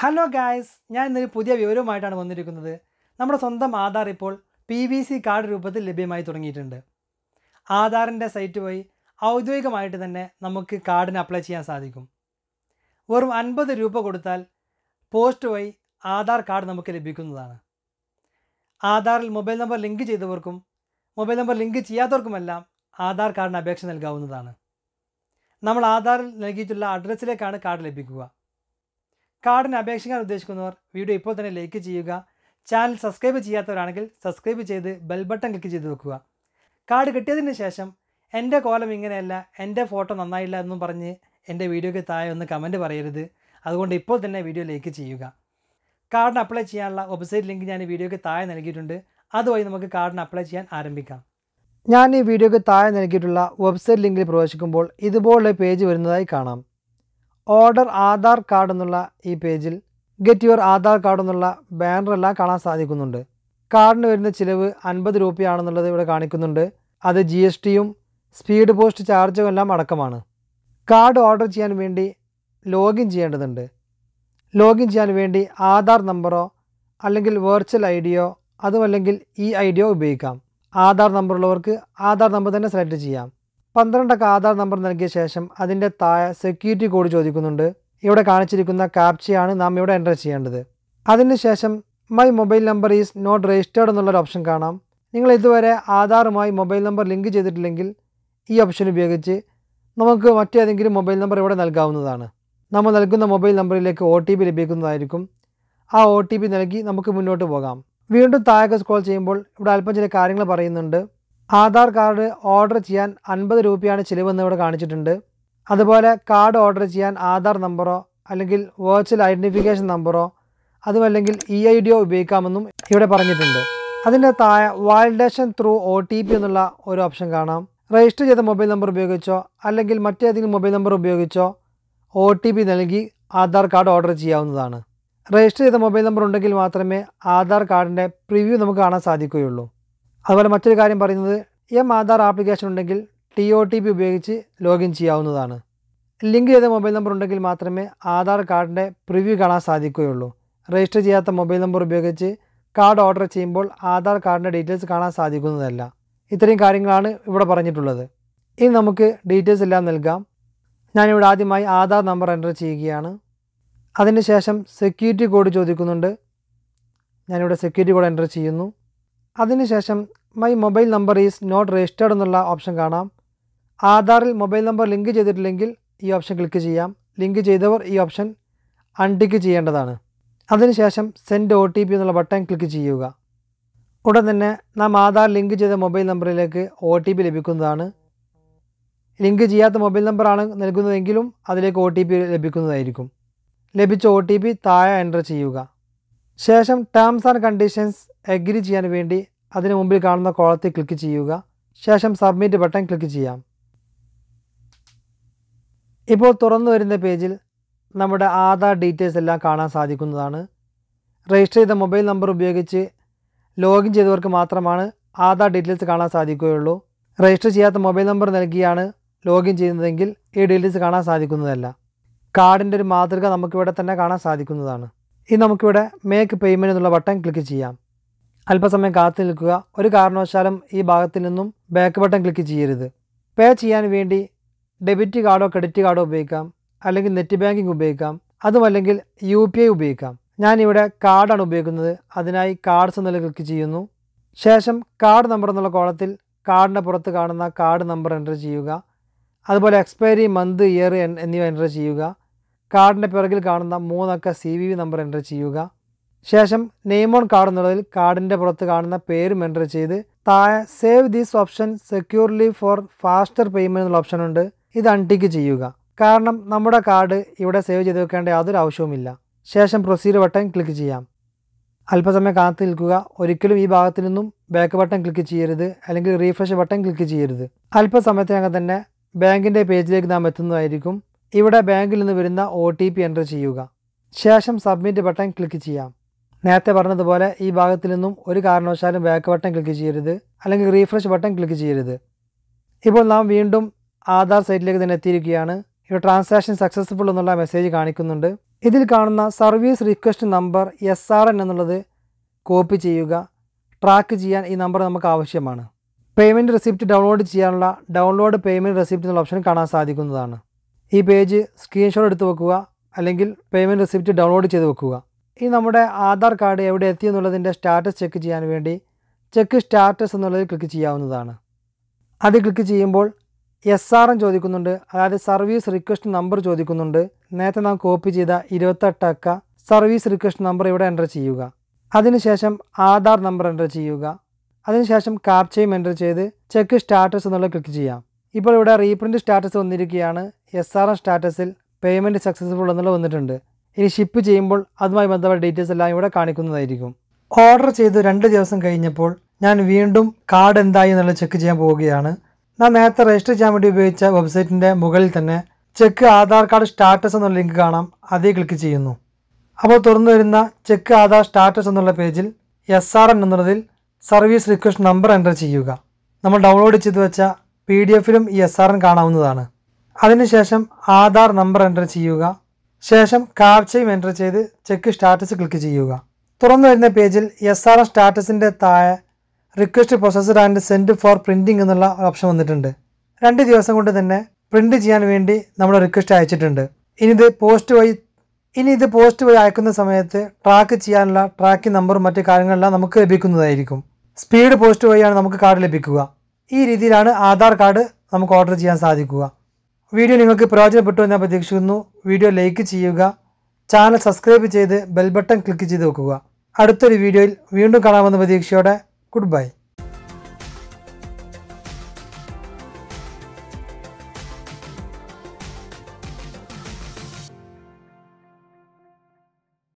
hello guys ഞാൻ ഇന്നൊരു പുതിയ വിവരവുമായിട്ടാണ് വന്നിരിക്കുന്നത് നമ്മുടെ സ്വന്തം ആധാർ ഇപ്പോൾ പി വി സി കാർഡ് രൂപത്തിൽ ലഭ്യമായി തുടങ്ങിയിട്ടുണ്ട് ആധാറിൻ്റെ സൈറ്റ് വഴി ഔദ്യോഗികമായിട്ട് തന്നെ നമുക്ക് കാർഡിന് അപ്ലൈ ചെയ്യാൻ സാധിക്കും വെറും അൻപത് രൂപ കൊടുത്താൽ പോസ്റ്റ് വഴി ആധാർ കാർഡ് നമുക്ക് ലഭിക്കുന്നതാണ് ആധാറിൽ മൊബൈൽ നമ്പർ ലിങ്ക് ചെയ്തവർക്കും മൊബൈൽ നമ്പർ ലിങ്ക് ചെയ്യാത്തവർക്കുമെല്ലാം ആധാർ കാർഡിന് അപേക്ഷ നൽകാവുന്നതാണ് നമ്മൾ ആധാറിൽ നൽകിയിട്ടുള്ള അഡ്രസ്സിലേക്കാണ് കാർഡ് ലഭിക്കുക കാർഡിന് അപേക്ഷിക്കാൻ ഉദ്ദേശിക്കുന്നവർ വീഡിയോ ഇപ്പോൾ തന്നെ ലൈക്ക് ചെയ്യുക ചാനൽ സബ്സ്ക്രൈബ് ചെയ്യാത്തവരാണെങ്കിൽ സബ്സ്ക്രൈബ് ചെയ്ത് ബെൽ ബട്ടൺ ക്ലിക്ക് ചെയ്ത് വെക്കുക കാർഡ് കിട്ടിയതിന് ശേഷം എൻ്റെ കോലം ഇങ്ങനെയല്ല എൻ്റെ ഫോട്ടോ നന്നായില്ല എന്നും പറഞ്ഞ് എൻ്റെ വീഡിയോയ്ക്ക് താഴെ ഒന്ന് കമൻറ്റ് പറയരുത് അതുകൊണ്ട് ഇപ്പോൾ തന്നെ വീഡിയോ ലൈക്ക് ചെയ്യുക കാർഡിന് അപ്ലൈ ചെയ്യാനുള്ള വെബ്സൈറ്റ് ലിങ്ക് ഞാൻ വീഡിയോയ്ക്ക് താഴെ നൽകിയിട്ടുണ്ട് അതുവഴി നമുക്ക് കാർഡിന് അപ്ലൈ ചെയ്യാൻ ആരംഭിക്കാം ഞാൻ ഈ വീഡിയോയ്ക്ക് താഴെ നൽകിയിട്ടുള്ള വെബ്സൈറ്റ് ലിങ്കിൽ പ്രവേശിക്കുമ്പോൾ ഇതുപോലുള്ള പേജ് വരുന്നതായി കാണാം ഓർഡർ ആധാർ കാർഡ് എന്നുള്ള ഈ പേജിൽ ഗെറ്റ് യുവർ ആധാർ കാർഡ് എന്നുള്ള ബാനറെല്ലാം കാണാൻ സാധിക്കുന്നുണ്ട് കാർഡിന് വരുന്ന ചിലവ് അൻപത് രൂപയാണെന്നുള്ളത് ഇവിടെ കാണിക്കുന്നുണ്ട് അത് ജി എസ് ടിയും സ്പീഡ് പോസ്റ്റ് ചാർജും എല്ലാം അടക്കമാണ് കാർഡ് ഓർഡർ ചെയ്യാൻ വേണ്ടി ലോഗിൻ ചെയ്യേണ്ടതുണ്ട് ലോഗിൻ ചെയ്യാൻ വേണ്ടി ആധാർ നമ്പറോ അല്ലെങ്കിൽ വെർച്വൽ ഐ ഡിയോ അതുമല്ലെങ്കിൽ ഈ ഐ ഡിയോ ഉപയോഗിക്കാം ആധാർ നമ്പറുള്ളവർക്ക് ആധാർ നമ്പർ തന്നെ സെലക്ട് ചെയ്യാം പന്ത്രണ്ടൊക്കെ ആധാർ നമ്പർ നൽകിയ ശേഷം അതിൻ്റെ താഴെ സെക്യൂരിറ്റി കോഡ് ചോദിക്കുന്നുണ്ട് ഇവിടെ കാണിച്ചിരിക്കുന്ന ക്യാപ്ചയാണ് നാം ഇവിടെ എൻ്റർ ചെയ്യേണ്ടത് അതിനുശേഷം my mobile number is not registered എന്നുള്ളൊരു ഓപ്ഷൻ കാണാം നിങ്ങൾ ഇതുവരെ ആധാറുമായി മൊബൈൽ നമ്പർ ലിങ്ക് ചെയ്തിട്ടില്ലെങ്കിൽ ഈ ഓപ്ഷൻ ഉപയോഗിച്ച് നമുക്ക് മറ്റേതെങ്കിലും മൊബൈൽ നമ്പർ ഇവിടെ നൽകാവുന്നതാണ് നമ്മൾ നൽകുന്ന മൊബൈൽ നമ്പറിലേക്ക് ഒ ടി പി ലഭിക്കുന്നതായിരിക്കും ആ ഒ ടി പി നൽകി നമുക്ക് മുന്നോട്ട് പോകാം വീണ്ടും താഴേക്ക് സ്ക്രോൾ ചെയ്യുമ്പോൾ ഇവിടെ അല്പം ചില കാര്യങ്ങൾ പറയുന്നുണ്ട് ആധാർ കാർഡ് ഓർഡർ ചെയ്യാൻ അൻപത് രൂപയാണ് ചിലവെന്ന് ഇവിടെ കാണിച്ചിട്ടുണ്ട് അതുപോലെ കാർഡ് ഓർഡർ ചെയ്യാൻ ആധാർ നമ്പറോ അല്ലെങ്കിൽ വെർച്വൽ ഐഡൻറ്റിഫിക്കേഷൻ നമ്പറോ അതുമല്ലെങ്കിൽ ഇ e ഐ ഡിയോ ഉപയോഗിക്കാമെന്നും ഇവിടെ പറഞ്ഞിട്ടുണ്ട് അതിൻ്റെ താഴെ validation through O T P എന്നുള്ള ഒരു ഓപ്ഷൻ കാണാം രജിസ്റ്റർ ചെയ്ത മൊബൈൽ നമ്പർ ഉപയോഗിച്ചോ അല്ലെങ്കിൽ മറ്റേതെങ്കിലും മൊബൈൽ നമ്പർ ഉപയോഗിച്ചോ ഒ ടി പി നൽകി ആധാർ കാർഡ് ഓർഡർ ചെയ്യാവുന്നതാണ് രജിസ്റ്റർ ചെയ്ത മൊബൈൽ നമ്പർ ഉണ്ടെങ്കിൽ മാത്രമേ ആധാർ കാർഡിൻ്റെ പ്രിവ്യൂ നമുക്ക് കാണാൻ സാധിക്കുകയുള്ളൂ അതുപോലെ മറ്റൊരു കാര്യം പറയുന്നത് എം ആധാർ ആപ്ലിക്കേഷൻ ഉണ്ടെങ്കിൽ ടി ഒ ടി പി ഉപയോഗിച്ച് ലോഗിൻ ചെയ്യാവുന്നതാണ് ലിങ്ക് ചെയ്ത മൊബൈൽ നമ്പർ ഉണ്ടെങ്കിൽ മാത്രമേ ആധാർ കാർഡിൻ്റെ പ്രിവ്യൂ കാണാൻ സാധിക്കുകയുള്ളൂ രജിസ്റ്റർ ചെയ്യാത്ത മൊബൈൽ നമ്പർ ഉപയോഗിച്ച് കാർഡ് ഓർഡർ ചെയ്യുമ്പോൾ ആധാർ കാർഡിൻ്റെ ഡീറ്റെയിൽസ് കാണാൻ സാധിക്കുന്നതല്ല ഇത്രയും കാര്യങ്ങളാണ് ഇവിടെ പറഞ്ഞിട്ടുള്ളത് ഇനി നമുക്ക് ഡീറ്റെയിൽസ് എല്ലാം നൽകാം ഞാനിവിടെ ആദ്യമായി ആധാർ നമ്പർ എൻ്റർ ചെയ്യുകയാണ് അതിനുശേഷം സെക്യൂരിറ്റി കോഡ് ചോദിക്കുന്നുണ്ട് ഞാനിവിടെ സെക്യൂരിറ്റി കോഡ് എൻ്റർ ചെയ്യുന്നു അതിനുശേഷം my mobile number is not registered എന്നുള്ള ഓപ്ഷൻ കാണാം ആധാറിൽ മൊബൈൽ നമ്പർ ലിങ്ക് ചെയ്തിട്ടില്ലെങ്കിൽ ഈ ഓപ്ഷൻ ക്ലിക്ക് ചെയ്യാം ലിങ്ക് ചെയ്തവർ ഈ ഓപ്ഷൻ അൺടിക്ക് ചെയ്യേണ്ടതാണ് അതിനുശേഷം സെൻഡ് ഒ ടി പി എന്നുള്ള ബട്ടൺ ക്ലിക്ക് ചെയ്യുക ഉടൻ തന്നെ നാം ആധാർ ലിങ്ക് ചെയ്ത മൊബൈൽ നമ്പറിലേക്ക് ഒ ടി പി ലഭിക്കുന്നതാണ് ലിങ്ക് ചെയ്യാത്ത മൊബൈൽ നമ്പറാണ് നൽകുന്നതെങ്കിലും അതിലേക്ക് ഒ ടി പി ലഭിക്കുന്നതായിരിക്കും ലഭിച്ച ഒ ടി പി താഴെ എൻ്റർ ചെയ്യുക ശേഷം ടേംസ് ആൻഡ് കണ്ടീഷൻസ് എഗ്രി ചെയ്യാൻ വേണ്ടി അതിന് മുമ്പിൽ കാണുന്ന കോളത്തിൽ ക്ലിക്ക് ചെയ്യുക ശേഷം സബ്മിറ്റ് ബട്ടൺ ക്ലിക്ക് ചെയ്യാം ഇപ്പോൾ തുറന്നു വരുന്ന പേജിൽ നമ്മുടെ ആധാർ ഡീറ്റെയിൽസ് എല്ലാം കാണാൻ സാധിക്കുന്നതാണ് രജിസ്റ്റർ ചെയ്ത മൊബൈൽ നമ്പർ ഉപയോഗിച്ച് ലോഗിൻ ചെയ്തവർക്ക് മാത്രമാണ് ആധാർ ഡീറ്റെയിൽസ് കാണാൻ സാധിക്കുകയുള്ളൂ രജിസ്റ്റർ ചെയ്യാത്ത മൊബൈൽ നമ്പർ നൽകിയാണ് ലോഗിൻ ചെയ്യുന്നതെങ്കിൽ ഈ ഡീറ്റെയിൽസ് കാണാൻ സാധിക്കുന്നതല്ല കാർഡിൻ്റെ ഒരു മാതൃക നമുക്കിവിടെ തന്നെ കാണാൻ സാധിക്കുന്നതാണ് ഇനി നമുക്കിവിടെ മേക്ക് പേയ്മെൻ്റ് എന്നുള്ള ബട്ടൺ ക്ലിക്ക് ചെയ്യാം അല്പസമയം കാത്തു നിൽക്കുക ഒരു കാരണവശാലും ഈ ഭാഗത്തിൽ നിന്നും ബാക്ക് ബട്ടൺ ക്ലിക്ക് ചെയ്യരുത് പേ ചെയ്യാൻ വേണ്ടി ഡെബിറ്റ് കാർഡോ ക്രെഡിറ്റ് കാർഡോ ഉപയോഗിക്കാം അല്ലെങ്കിൽ നെറ്റ് ബാങ്കിങ് ഉപയോഗിക്കാം അതുമല്ലെങ്കിൽ യു പി ഐ ഉപയോഗിക്കാം ഞാനിവിടെ കാർഡാണ് ഉപയോഗിക്കുന്നത് അതിനായി കാർഡ്സ് എന്നുള്ള ക്ലിക്ക് ചെയ്യുന്നു ശേഷം കാർഡ് നമ്പർ എന്നുള്ള കോളത്തിൽ കാർഡിൻ്റെ പുറത്ത് കാണുന്ന കാർഡ് നമ്പർ എൻ്റർ ചെയ്യുക അതുപോലെ എക്സ്പയറി മന്ത് ഇയർ എന്നിവ എൻ്റർ ചെയ്യുക കാർഡിൻ്റെ പിറകിൽ കാണുന്ന മൂന്നക്ക C V V number enter ചെയ്യുക ശേഷം നെയിം ഓൺ കാർഡ് എന്നുള്ളതിൽ കാർഡിൻ്റെ പുറത്ത് കാണുന്ന പേരും എൻ്റർ ചെയ്ത് താഴെ save these option securely for faster payment എന്നുള്ള ഓപ്ഷൻ ഉണ്ട് ഇത് അൺടിക്ക് ചെയ്യുക കാരണം നമ്മുടെ കാർഡ് ഇവിടെ സേവ് ചെയ്ത് വെക്കേണ്ട യാതൊരു ആവശ്യവുമില്ല ശേഷം പ്രൊസീഡ് ബട്ടൺ ക്ലിക്ക് ചെയ്യാം അല്പസമയം കാത്തു നിൽക്കുക ഒരിക്കലും ഈ ഭാഗത്തു നിന്നും ബാക്ക് ബട്ടൺ ക്ലിക്ക് ചെയ്യരുത് അല്ലെങ്കിൽ റീഫ്രഷ് ബട്ടൺ ക്ലിക്ക് ചെയ്യരുത് അല്പസമയത്തിനകം തന്നെ ബാങ്കിൻ്റെ പേജിലേക്ക് നാം എത്തുന്നതായിരിക്കും ഇവിടെ ബാങ്കിൽ നിന്ന് വരുന്ന ഒ ടി പി എൻ്റർ ചെയ്യുക ശേഷം സബ്മിറ്റ് ബട്ടൺ ക്ലിക്ക് ചെയ്യാം നേരത്തെ പറഞ്ഞതുപോലെ ഈ ഭാഗത്തിൽ നിന്നും ഒരു കാരണവശാലും ബാക്ക് ബട്ടൺ ക്ലിക്ക് ചെയ്യരുത് അല്ലെങ്കിൽ റീഫ്രഷ് ബട്ടൺ ക്ലിക്ക് ചെയ്യരുത് ഇപ്പോൾ നാം വീണ്ടും ആധാർ സൈറ്റിലേക്ക് തന്നെ എത്തിയിരിക്കുകയാണ് ഇവിടെ ട്രാൻസാക്ഷൻ സക്സസ്ഫുൾ എന്നുള്ള മെസ്സേജ് കാണിക്കുന്നുണ്ട് ഇതിൽ കാണുന്ന service request number S R N എന്നുള്ളത് കോപ്പി ചെയ്യുക ട്രാക്ക് ചെയ്യാൻ ഈ നമ്പർ നമുക്ക് ആവശ്യമാണ് പേയ്മെൻറ്റ് റെസിപ്റ്റ് ഡൗൺലോഡ് ചെയ്യാനുള്ള ഡൗൺലോഡ് പേയ്മെൻറ്റ് റെസിപ്റ്റ് എന്നുള്ള ഓപ്ഷൻ കാണാൻ സാധിക്കുന്നതാണ് ഈ പേജ് സ്ക്രീൻഷോട്ട് എടുത്ത് വെക്കുക അല്ലെങ്കിൽ പേയ്മെൻറ്റ് റെസിപ്റ്റ് ഡൗൺലോഡ് ചെയ്ത് വെക്കുക ഈ നമ്മുടെ ആധാർ കാർഡ് എവിടെ എത്തി എന്നുള്ളതിൻ്റെ സ്റ്റാറ്റസ് ചെക്ക് ചെയ്യാൻ വേണ്ടി ചെക്ക് സ്റ്റാറ്റസ് എന്നുള്ളതിൽ ക്ലിക്ക് ചെയ്യാവുന്നതാണ് അത് ക്ലിക്ക് ചെയ്യുമ്പോൾ എസ് ആർ എം ചോദിക്കുന്നുണ്ട് അതായത് സർവീസ് റിക്വസ്റ്റ് നമ്പർ ചോദിക്കുന്നുണ്ട് നേരത്തെ നാം കോപ്പി ചെയ്ത ഇരുപത്തെട്ട് അക്ക സർവീസ് റിക്വസ്റ്റ് നമ്പർ ഇവിടെ എൻ്റർ ചെയ്യുക അതിനുശേഷം ആധാർ നമ്പർ എൻ്റർ ചെയ്യുക അതിനുശേഷം ക്യാപ്ചയും എൻ്റർ ചെയ്ത് ചെക്ക് സ്റ്റാറ്റസ് എന്നുള്ളത് ക്ലിക്ക് ചെയ്യാം ഇപ്പോൾ ഇവിടെ റീപ്രിൻറ്റ് സ്റ്റാറ്റസ് വന്നിരിക്കുകയാണ് എസ് ആർ എം സ്റ്റാറ്റസിൽ പേയ്മെൻറ്റ് സക്സസ്ഫുൾ എന്നുള്ളത് വന്നിട്ടുണ്ട് ഇനി ഷിപ്പ് ചെയ്യുമ്പോൾ അതുമായി ബന്ധപ്പെട്ട ഡീറ്റെയിൽസ് എല്ലാം ഇവിടെ കാണിക്കുന്നതായിരിക്കും ഓർഡർ ചെയ്ത് രണ്ട് ദിവസം കഴിഞ്ഞപ്പോൾ ഞാൻ വീണ്ടും കാർഡ് എന്തായി എന്നുള്ളത് ചെക്ക് ചെയ്യാൻ പോവുകയാണ് ഞാൻ നേരത്തെ രജിസ്റ്റർ ചെയ്യാൻ വേണ്ടി ഉപയോഗിച്ച വെബ്സൈറ്റിൻ്റെ മുകളിൽ തന്നെ ചെക്ക് ആധാർ കാർഡ് സ്റ്റാറ്റസ് എന്നുള്ള ലിങ്ക് കാണാം അതേ ക്ലിക്ക് ചെയ്യുന്നു അപ്പോൾ തുറന്നു വരുന്ന ചെക്ക് ആധാർ സ്റ്റാറ്റസ് എന്നുള്ള പേജിൽ എസ് ആർ എം എന്നുള്ളതിൽ സർവീസ് റിക്വസ്റ്റ് നമ്പർ എൻ്റർ ചെയ്യുക നമ്മൾ ഡൗൺലോഡ് ചെയ്ത് വെച്ച പി ഡി എഫിലും ഈ എസ് ആർ എൻ കാണാവുന്നതാണ് അതിനുശേഷം ആധാർ നമ്പർ എൻ്റർ ചെയ്യുക ശേഷം കാഴ്ചയും എൻ്റർ ചെയ്ത് ചെക്ക് സ്റ്റാറ്റസ് ക്ലിക്ക് ചെയ്യുക തുറന്നു വരുന്ന പേജിൽ എസ് ആർ എൻ സ്റ്റാറ്റസിൻ്റെ താഴെ request processed and send for printing എന്നുള്ള ഓപ്ഷൻ വന്നിട്ടുണ്ട് രണ്ട് ദിവസം കൊണ്ട് തന്നെ പ്രിൻറ്റ് ചെയ്യാൻ വേണ്ടി നമ്മൾ റിക്വസ്റ്റ് അയച്ചിട്ടുണ്ട് ഇനി ഇത് പോസ്റ്റ് വഴി ഇനി ഇത് പോസ്റ്റ് വഴി അയക്കുന്ന സമയത്ത് ട്രാക്ക് ചെയ്യാനുള്ള ട്രാക്കിംഗ് നമ്പറും മറ്റു കാര്യങ്ങളെല്ലാം നമുക്ക് ലഭിക്കുന്നതായിരിക്കും സ്പീഡ് പോസ്റ്റ് വഴിയാണ് നമുക്ക് കാർഡ് ലഭിക്കുക ഈ രീതിയിലാണ് ആധാർ കാർഡ് നമുക്ക് ഓർഡർ ചെയ്യാൻ സാധിക്കുക വീഡിയോ നിങ്ങൾക്ക് പ്രയോജനപ്പെട്ടു എന്ന് പ്രതീക്ഷിക്കുന്നു വീഡിയോ ലൈക്ക് ചെയ്യുക ചാനൽ സബ്സ്ക്രൈബ് ചെയ്ത് ബെൽ ബട്ടൺ ക്ലിക്ക് ചെയ്ത് വെക്കുക അടുത്തൊരു വീഡിയോയിൽ വീണ്ടും കാണാമെന്ന പ്രതീക്ഷയോടെ ഗുഡ് ബൈ